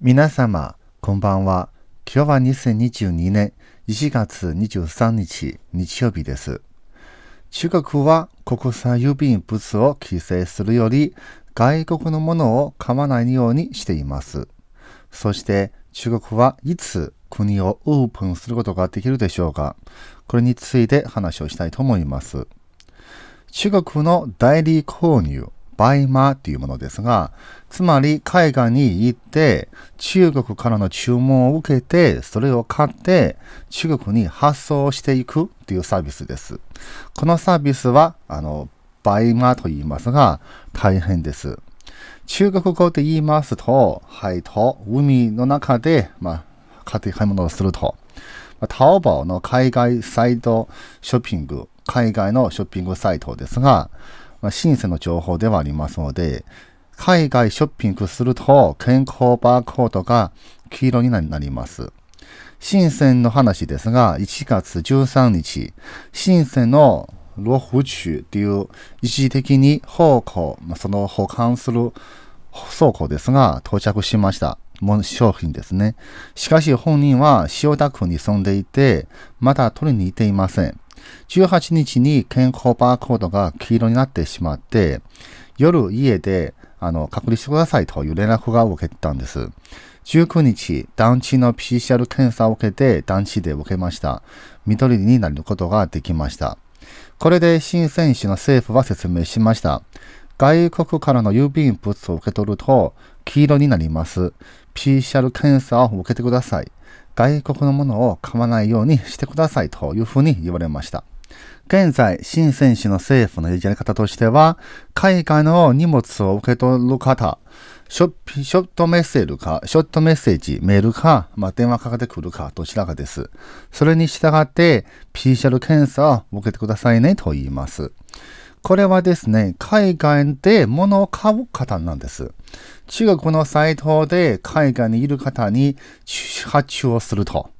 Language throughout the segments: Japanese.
皆様、こんばんは。今日は2022年1月23日日曜日です。中国は国際郵便物を規制するより外国のものを買わないようにしています。そして中国はいつ国をオープンすることができるでしょうかこれについて話をしたいと思います。中国の代理購入、バイマっていうものですが、つまり海外に行って中国からの注文を受けて、それを買って中国に発送していくっていうサービスです。このサービスは、あの、バイマと言いますが、大変です。中国語で言いますと、海と海の中で、まあ、買って買い物をすると。タオバオの海外サイトショッピング、海外のショッピングサイトですが、まあ、新鮮の情報ではありますので、海外ショッピングすると健康バーコードが黄色になります。深センの話ですが、1月13日、深センのロフチュという一時的に宝庫、その保管する倉庫ですが、到着しました。商品ですね。しかし本人は塩田区に住んでいて、まだ取りに行っていません。18日に健康バーコードが黄色になってしまって、夜家であの隔離してくださいという連絡が受けてたんです。19日、団地の PCR 検査を受けて団地で受けました。緑になることができました。これで新選手の政府は説明しました。外国からの郵便物を受け取ると黄色になります。PCR 検査を受けてください。外国のものを買わないようにしてくださいというふうに言われました。現在、新選手の政府のやり方としては、海外の荷物を受け取る方、ショットメッセージか、ショットメッセージ、メールか、まあ、電話かけてくるか、どちらかです。それに従って、PCR 検査を受けてくださいねと言います。これはですね、海外で物を買う方なんです。中国のサイトで海外にいる方に発注をすると。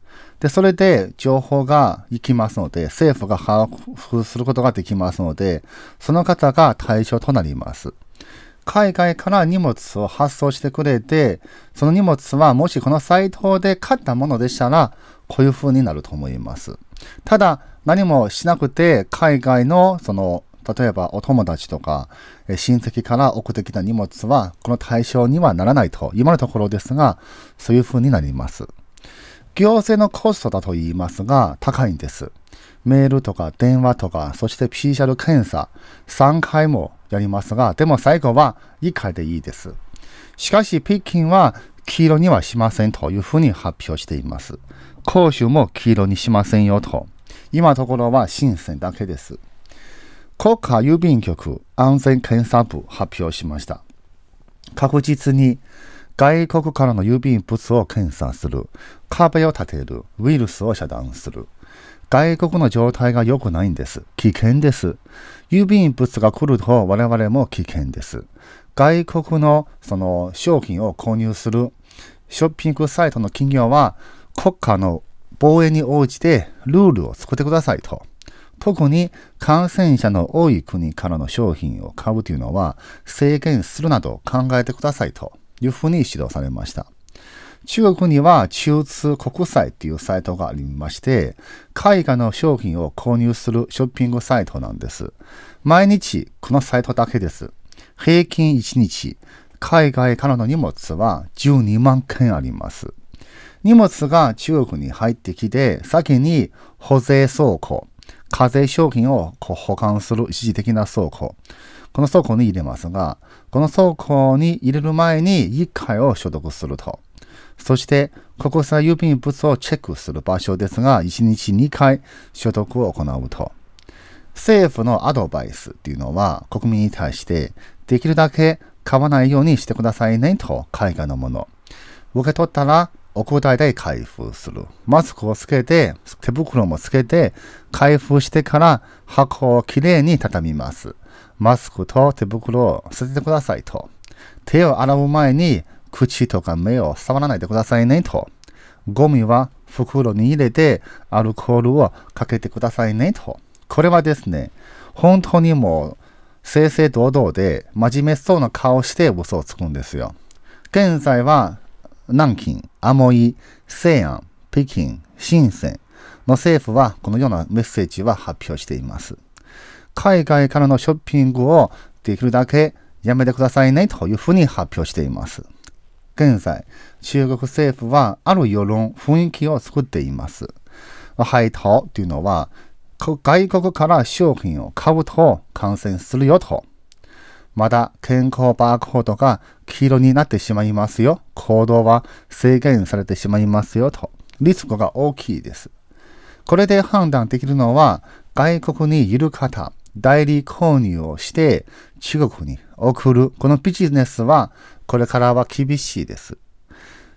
で、それで情報が行きますので、政府が把握することができますので、その方が対象となります。海外から荷物を発送してくれて、その荷物はもしこのサイトで買ったものでしたら、こういう風になると思います。ただ、何もしなくて、海外のその例えばお友達とか親戚から送ってきた荷物はこの対象にはならないと今のところですが、そういうふうになります。行政のコストだと言いますが、高いんです。メールとか電話とか、そして PCR 検査、3回もやりますが、でも最後は1回でいいです。しかし、北京は黄色にはしませんというふうに発表しています。杭州も黄色にしませんよと。今のところは深センだけです。国家郵便局安全検査部発表しました。確実に外国からの郵便物を検査する、壁を立てる、ウイルスを遮断する。外国の状態が良くないんです。危険です。郵便物が来ると我々も危険です。外国のその商品を購入するショッピングサイトの企業は国家の防衛に応じてルールを作ってくださいと。特に感染者の多い国からの商品を買うというのは制限するなど考えてくださいというふうに指導されました。中国には中通国際っていうサイトがありまして、海外の商品を購入するショッピングサイトなんです。毎日このサイトだけです。平均1日、海外からの荷物は12万件あります。荷物が中国に入ってきて、先に保税倉庫、課税商品をこう保管する一時的な倉庫。この倉庫に入れますが、この倉庫に入れる前に1回を所得すると。そして、国際郵便物をチェックする場所ですが、1日2回所得を行うと。政府のアドバイスっていうのは、国民に対して、できるだけ買わないようにしてくださいねと、海外のもの。受け取ったらお答えで開封する。マスクをつけて、手袋もつけて、開封してから箱をきれいに畳みます。マスクと手袋を捨ててくださいと。手を洗う前に口とか目を触らないでくださいねと。ゴミは袋に入れてアルコールをかけてくださいねと。これはですね、本当にもう正々堂々で真面目そうな顔して嘘をつくんですよ。現在は南京、アモイ、西安、北京、深センの政府はこのようなメッセージは発表しています。海外からのショッピングをできるだけやめてくださいねというふうに発表しています。現在、中国政府はある世論、雰囲気を作っています。配当というのは、外国から商品を買うと感染するよとまだ健康バーコードが黄色になってしまいますよ。行動は制限されてしまいますよ。と。リスクが大きいです。これで判断できるのは、外国にいる方、代理購入をして中国に送る。このビジネスはこれからは厳しいです。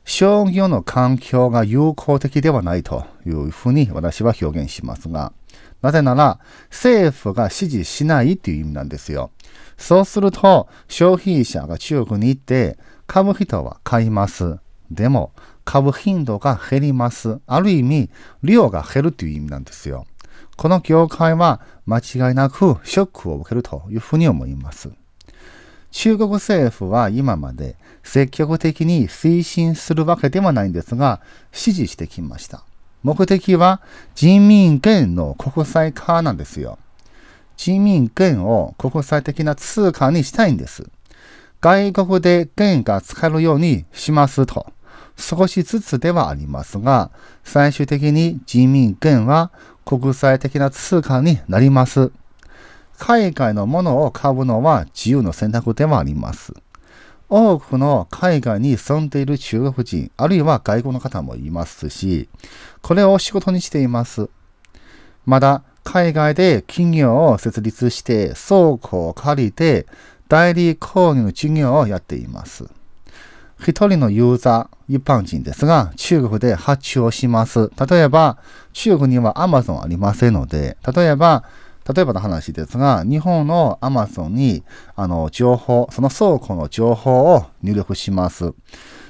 商業の環境が有効的ではないというふうに私は表現しますが、なぜなら政府が支持しないという意味なんですよ。そうすると、消費者が中国に行って、買う人は買います。でも、買う頻度が減ります。ある意味、量が減るという意味なんですよ。この業界は間違いなくショックを受けるというふうに思います。中国政府は今まで積極的に推進するわけではないんですが、支持してきました。目的は人民元の国際化なんですよ。人民元を国際的な通貨にしたいんです。外国で元が使えるようにしますと、少しずつではありますが、最終的に人民元は国際的な通貨になります。海外のものを買うのは自由の選択ではあります。多くの海外に住んでいる中国人、あるいは外国の方もいますし、これを仕事にしています。まだ海外で企業を設立して倉庫を借りて代理購入事業をやっています。一人のユーザー、一般人ですが、中国で発注をします。例えば、中国には Amazon ありませんので、例えば、例えばの話ですが、日本の Amazon に、あの、情報、その倉庫の情報を入力します。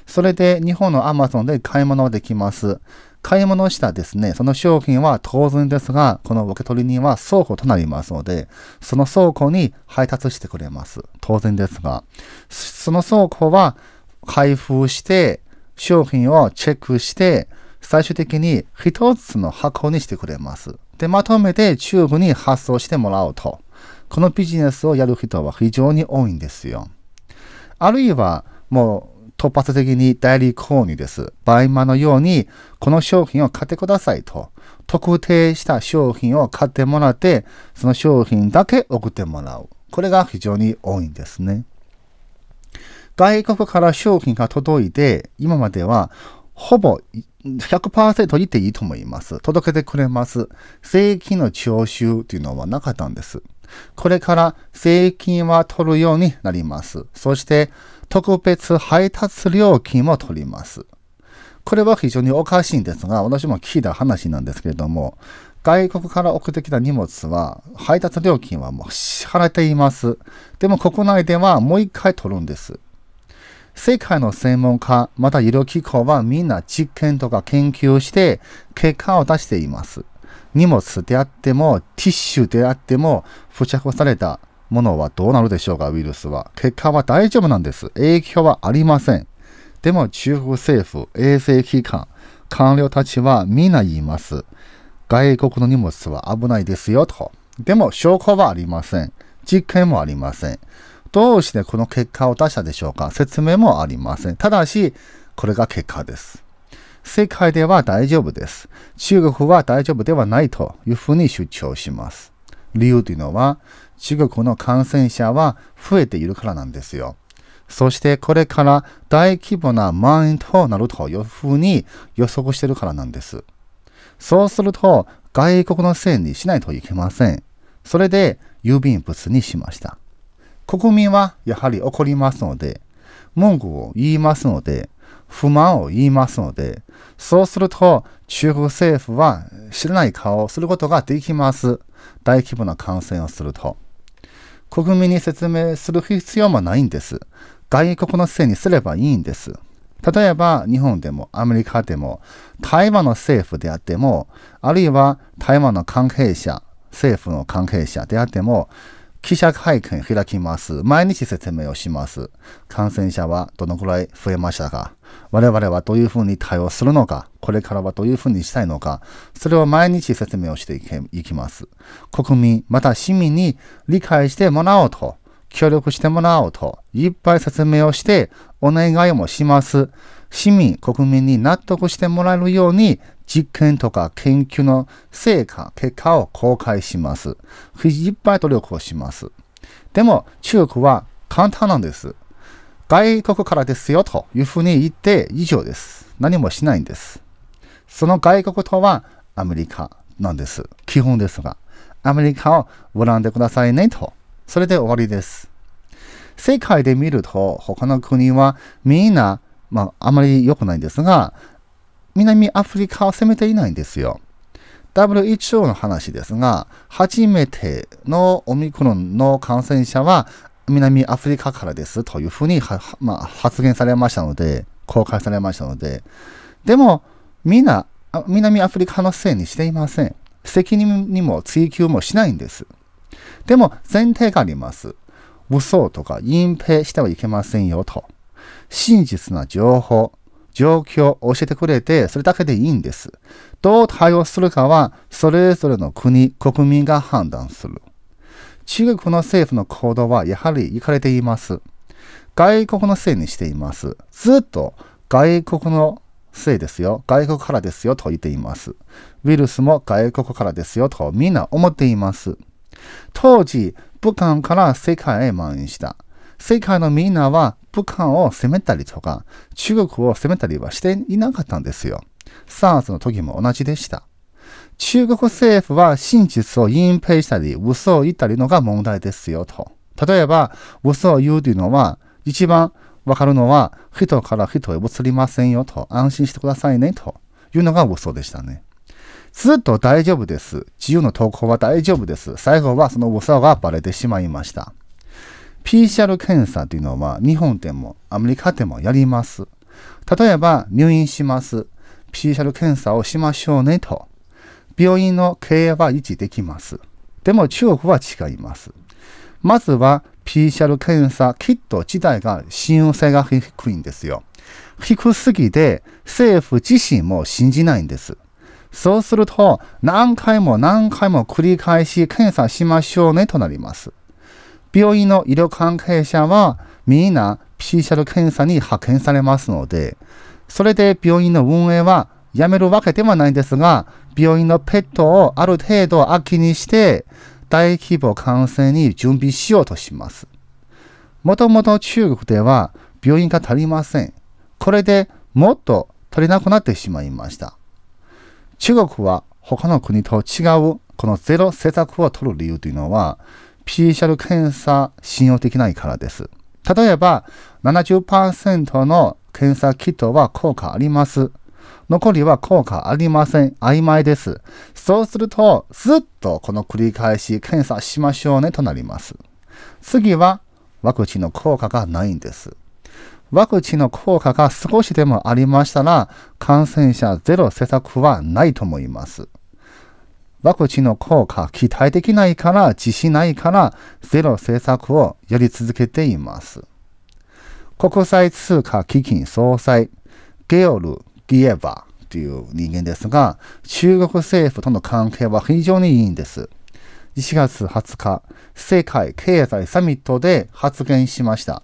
それで、日本の Amazon で買い物できます。買い物をしたですね、その商品は当然ですが、この受け取り人は倉庫となりますので、その倉庫に配達してくれます。当然ですが、その倉庫は開封して、商品をチェックして、最終的に一つの箱にしてくれます。で、まとめてチューブに発送してもらうと。このビジネスをやる人は非常に多いんですよ。あるいは、もう突発的に代理購入です。バイマのように、この商品を買ってくださいと。特定した商品を買ってもらって、その商品だけ送ってもらう。これが非常に多いんですね。外国から商品が届いて、今まではほぼ100%言っていいと思います。届けてくれます。税金の徴収というのはなかったんです。これから税金は取るようになります。そして、特別配達料金を取ります。これは非常におかしいんですが、私も聞いた話なんですけれども、外国から送ってきた荷物は、配達料金はもう支払っています。でも国内ではもう一回取るんです。世界の専門家、また医療機構はみんな実験とか研究して結果を出しています。荷物であっても、ティッシュであっても、付着されたものはどうなるでしょうか、ウイルスは。結果は大丈夫なんです。影響はありません。でも中国政府、衛生機関、官僚たちは皆言います。外国の荷物は危ないですよと。でも証拠はありません。実験もありません。どうしてこの結果を出したでしょうか説明もありません。ただし、これが結果です。世界では大丈夫です。中国は大丈夫ではないというふうに主張します。理由というのは、中国の感染者は増えているからなんですよ。そしてこれから大規模な満員となるというふうに予測しているからなんです。そうすると外国のせいにしないといけません。それで郵便物にしました。国民はやはり怒りますので、文句を言いますので、不満を言いますので、そうすると中国政府は知らない顔をすることができます。大規模な感染をすると。国民に説明する必要もないんです。外国のせいにすればいいんです。例えば日本でもアメリカでも台湾の政府であってもあるいは台湾の関係者政府の関係者であっても記者会見開きます。毎日説明をします。感染者はどのくらい増えましたか我々はどういうふうに対応するのかこれからはどういうふうにしたいのかそれを毎日説明をしていきます。国民、また市民に理解してもらおうと、協力してもらおうと、いっぱい説明をしてお願いもします。市民、国民に納得してもらえるように、実験とか研究の成果、結果を公開します。いっぱい努力をします。でも、中国は簡単なんです。外国からですよというふうに言って以上です。何もしないんです。その外国とはアメリカなんです。基本ですが。アメリカを恨んでくださいねと。それで終わりです。世界で見ると他の国はみんなまあ、あまり良くないんですが、南アフリカは攻めていないんですよ。WHO の話ですが、初めてのオミクロンの感染者は南アフリカからですというふうに、まあ、発言されましたので、公開されましたので、でも、な、南アフリカのせいにしていません。責任にも追及もしないんです。でも、前提があります。嘘とか隠蔽してはいけませんよと。真実な情報、状況を教えてくれて、それだけでいいんです。どう対応するかは、それぞれの国、国民が判断する。中国の政府の行動はやはり行かれています。外国のせいにしています。ずっと外国のせいですよ。外国からですよと言っています。ウイルスも外国からですよとみんな思っています。当時、武漢から世界へ蔓延した。世界のみんなは武漢を攻めたりとか、中国を攻めたりはしていなかったんですよ。SARS の時も同じでした。中国政府は真実を隠蔽したり、嘘を言ったりのが問題ですよと。例えば、嘘を言うというのは、一番わかるのは、人から人へ移りませんよと、安心してくださいねというのが嘘でしたね。ずっと大丈夫です。自由の投稿は大丈夫です。最後はその嘘がバレてしまいました。PCR 検査というのは日本でもアメリカでもやります。例えば入院します。PCR 検査をしましょうねと。病院の経営は維持できます。でも中国は違います。まずは PCR 検査キット自体が信用性が低いんですよ。低すぎて政府自身も信じないんです。そうすると何回も何回も繰り返し検査しましょうねとなります。病院の医療関係者はみんな PCR 検査に派遣されますので、それで病院の運営はやめるわけではないんですが、病院のペットをある程度秋にして、大規模感染に準備しようとします。もともと中国では病院が足りません。これでもっと足りなくなってしまいました。中国は他の国と違うこのゼロ政策を取る理由というのは、PCR 検査信用できないからです。例えば、70%の検査キットは効果あります。残りは効果ありません。曖昧です。そうすると、ずっとこの繰り返し検査しましょうねとなります。次は、ワクチンの効果がないんです。ワクチンの効果が少しでもありましたら、感染者ゼロ施策はないと思います。ワクチンの効果期待できないから自信ないからゼロ政策をやり続けています。国際通貨基金総裁、ゲオル・ギエバという人間ですが、中国政府との関係は非常にいいんです。1月20日、世界経済サミットで発言しました。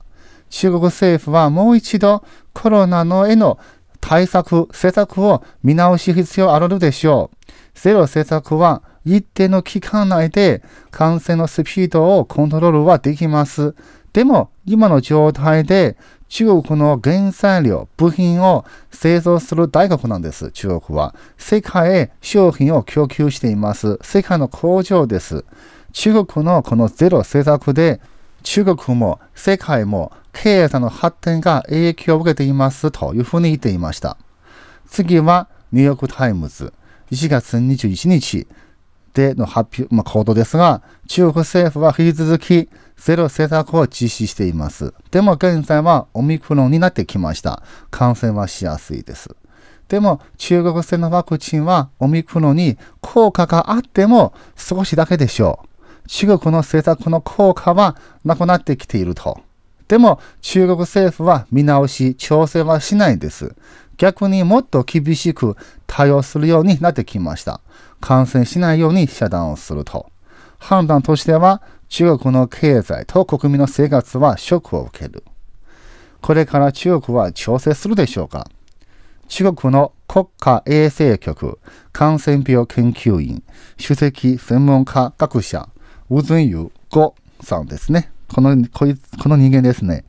中国政府はもう一度コロナのへの対策、施策を見直し必要あるでしょう。ゼロ政策は一定の期間内で感染のスピードをコントロールはできます。でも、今の状態で中国の原材料、部品を製造する大国なんです、中国は。世界へ商品を供給しています。世界の工場です。中国のこのゼロ政策で、中国も世界も経済の発展が影響を受けていますというふうに言っていました。次はニューヨークタイムズ。1月21日での発表、まあ、行動ですが、中国政府は引き続きゼロ政策を実施しています。でも現在はオミクロンになってきました。感染はしやすいです。でも中国製のワクチンはオミクロンに効果があっても少しだけでしょう。中国の政策の効果はなくなってきていると。でも中国政府は見直し、調整はしないです。逆にもっと厳しく対応するようになってきました。感染しないように遮断をすると。判断としては、中国の経済と国民の生活はショックを受ける。これから中国は調整するでしょうか中国の国家衛生局感染病研究院首席専門家学者、ウズンユ・ゴさんですね。この、ここの人間ですね。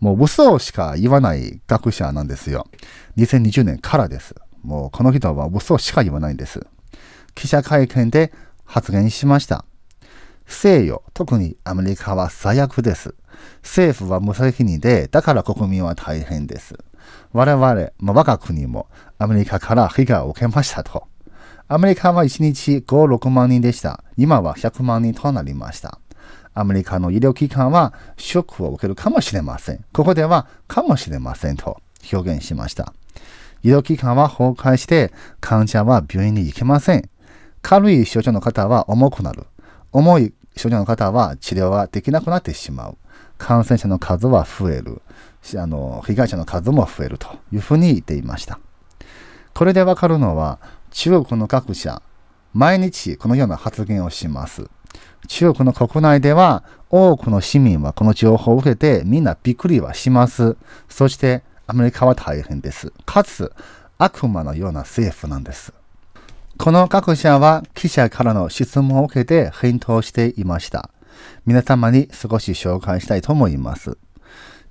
もう嘘しか言わない学者なんですよ。2020年からです。もうこの人は嘘しか言わないんです。記者会見で発言しました。西洋、特にアメリカは最悪です。政府は無責任で、だから国民は大変です。我々、まあ、我が国もアメリカから被害を受けましたと。アメリカは1日5、6万人でした。今は100万人となりました。アメリカの医療機関はショックを受けるかもしれません。ここではかもしれませんと表現しました。医療機関は崩壊して患者は病院に行けません。軽い症状の方は重くなる。重い症状の方は治療はできなくなってしまう。感染者の数は増える。あの被害者の数も増えるというふうに言っていました。これでわかるのは中国の各社、毎日このような発言をします。中国の国内では多くの市民はこの情報を受けてみんなびっくりはします。そしてアメリカは大変です。かつ悪魔のような政府なんです。この各社は記者からの質問を受けて返答していました。皆様に少し紹介したいと思います。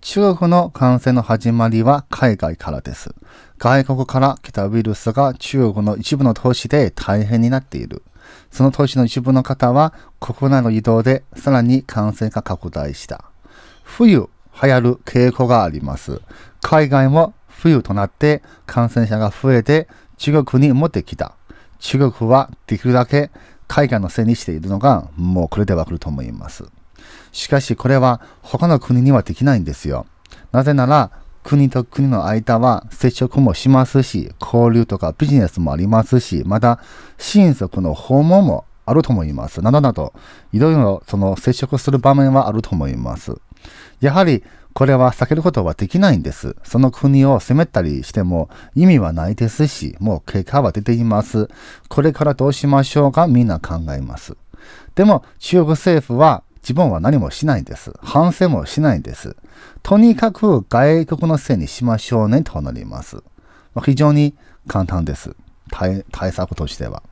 中国の感染の始まりは海外からです。外国から来たウイルスが中国の一部の都市で大変になっている。その当時の一部の方は国内の移動でさらに感染が拡大した。冬、流行る傾向があります。海外も冬となって感染者が増えて中国に持ってきた。中国はできるだけ海外のせいにしているのがもうこれでわかると思います。しかしこれは他の国にはできないんですよ。なぜなら国と国の間は接触もしますし、交流とかビジネスもありますし、また親族の訪問もあると思います。などなど、いろいろその接触する場面はあると思います。やはり、これは避けることはできないんです。その国を攻めたりしても意味はないですし、もう結果は出ています。これからどうしましょうかみんな考えます。でも、中国政府は自分は何もしないんです。反省もしないんです。とにかく外国のせいにしましょうねとなります。まあ、非常に簡単です。対策としては。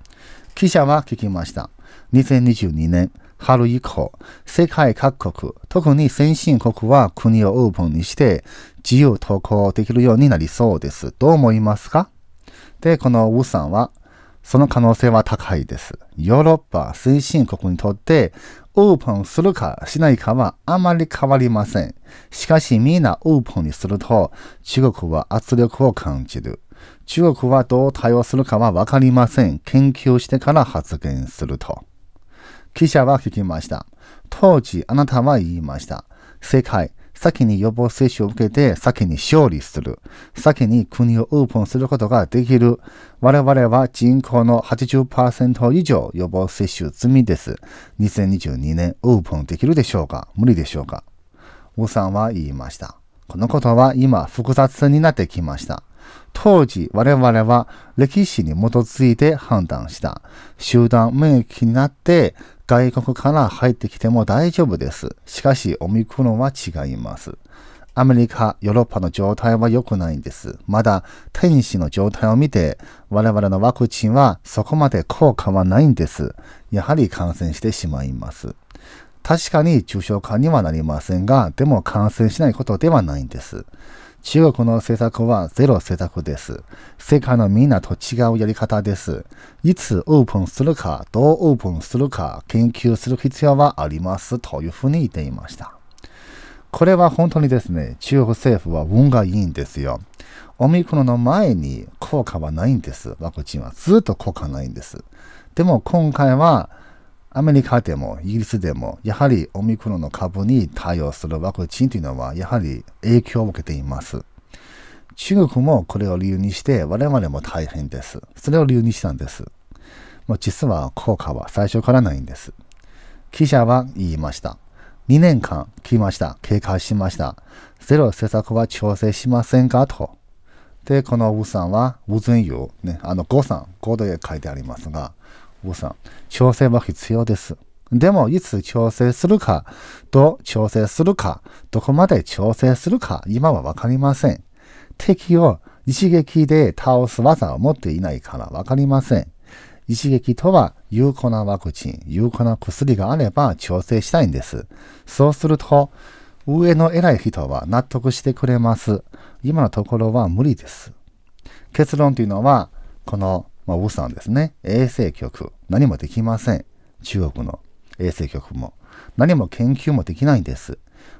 記者は聞きました。2022年春以降、世界各国、特に先進国は国をオープンにして自由投稿できるようになりそうです。どう思いますかで、このウさんは、その可能性は高いです。ヨーロッパ先進国にとってオープンするかしないかはあまり変わりません。しかしみんなオープンにすると中国は圧力を感じる。中国はどう対応するかはわかりません。研究してから発言すると。記者は聞きました。当時あなたは言いました。世界、先に予防接種を受けて先に勝利する。先に国をオープンすることができる。我々は人口の80%以上予防接種済みです。2022年オープンできるでしょうか無理でしょうかウさんは言いました。このことは今複雑になってきました。当時我々は歴史に基づいて判断した。集団免疫になって外国から入ってきても大丈夫です。しかし、オミクロンは違います。アメリカ、ヨーロッパの状態は良くないんです。まだ天使の状態を見て、我々のワクチンはそこまで効果はないんです。やはり感染してしまいます。確かに重症化にはなりませんが、でも感染しないことではないんです。中国の政策はゼロ政策です。世界のみんなと違うやり方です。いつオープンするか、どうオープンするか、研究する必要はありますというふうに言っていました。これは本当にですね、中国政府は運がいいんですよ。オミクロンの前に効果はないんです。ワクチンはずっと効果ないんです。でも今回はアメリカでもイギリスでも、やはりオミクロンの株に対応するワクチンというのは、やはり影響を受けています。中国もこれを理由にして、我々も大変です。それを理由にしたんです。もう実は効果は最初からないんです。記者は言いました。2年間来ました。警戒しました。ゼロ政策は調整しませんかと。で、このウさんは、ウズンユ、ね、あの、5さん、5で書いてありますが、さん、調整は必要です。でも、いつ調整するか、どう調整するか、どこまで調整するか、今はわかりません。敵を一撃で倒す技を持っていないからわかりません。一撃とは有効なワクチン、有効な薬があれば調整したいんです。そうすると、上の偉い人は納得してくれます。今のところは無理です。結論というのは、このまあ、ウさんですね。衛生局。何もできません。中国の衛生局も。何も研究もできないんです。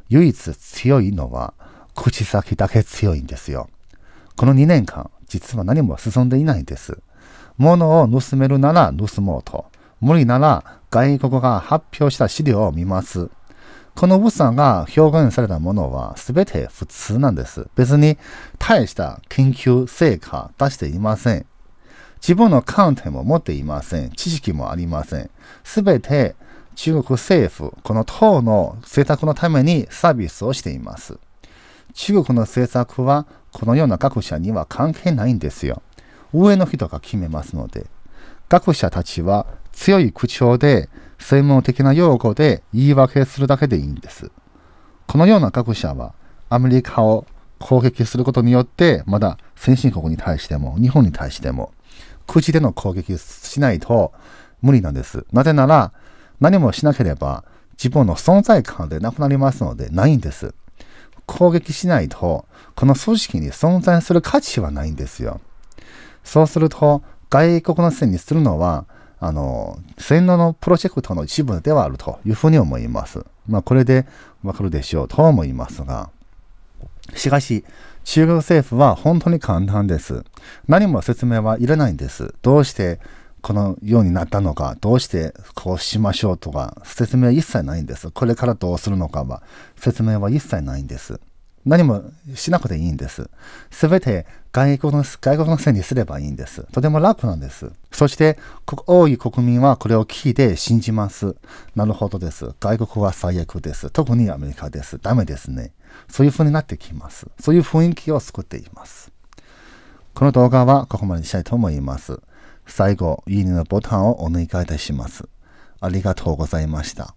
唯一強いのは、口先だけ強いんですよ。この2年間、実は何も進んでいないんです。物を盗めるなら盗もうと。無理なら外国が発表した資料を見ます。このウさんが表現されたものは全て普通なんです。別に大した研究成果出していません。自分の観点も持っていません。知識もありません。すべて中国政府、この党の政策のためにサービスをしています。中国の政策はこのような学者には関係ないんですよ。上の人が決めますので。学者たちは強い口調で専門的な用語で言い訳するだけでいいんです。このような学者はアメリカを攻撃することによってまだ先進国に対しても日本に対しても口での攻撃しないと無理なんです。なぜなら、何もしなければ自分の存在感でなくなりますので、ないんです。攻撃しないと、この組織に存在する価値はないんですよ。そうすると、外国のせにするのは、あの、洗脳のプロジェクトの一部ではあるというふうに思います。まあ、これでわかるでしょうと思いますが。しかし、中国政府は本当に簡単です。何も説明はいらないんです。どうしてこのようになったのか、どうしてこうしましょうとか、説明は一切ないんです。これからどうするのかは、説明は一切ないんです。何もしなくていいんです。すべて外国の、外国のせいにすればいいんです。とても楽なんです。そして、多い国民はこれを聞いて信じます。なるほどです。外国は最悪です。特にアメリカです。ダメですね。そういう風になってきます。そういう雰囲気を作っています。この動画はここまでにしたいと思います。最後、いいねのボタンをお願いいたします。ありがとうございました。